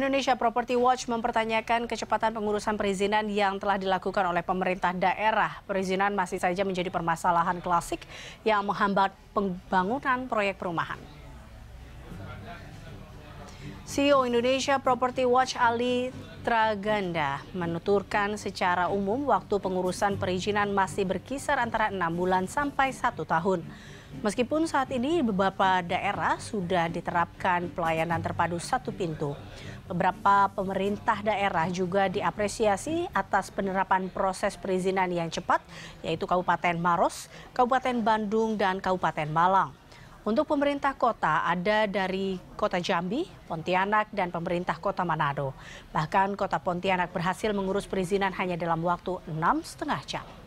Indonesia Property Watch mempertanyakan kecepatan pengurusan perizinan yang telah dilakukan oleh pemerintah daerah. Perizinan masih saja menjadi permasalahan klasik yang menghambat pembangunan proyek perumahan. CEO Indonesia Property Watch Ali Traganda menuturkan secara umum waktu pengurusan perizinan masih berkisar antara enam bulan sampai satu tahun. Meskipun saat ini beberapa daerah sudah diterapkan pelayanan terpadu satu pintu. Beberapa pemerintah daerah juga diapresiasi atas penerapan proses perizinan yang cepat, yaitu Kabupaten Maros, Kabupaten Bandung, dan Kabupaten Malang. Untuk pemerintah kota ada dari kota Jambi, Pontianak, dan pemerintah kota Manado. Bahkan kota Pontianak berhasil mengurus perizinan hanya dalam waktu enam setengah jam.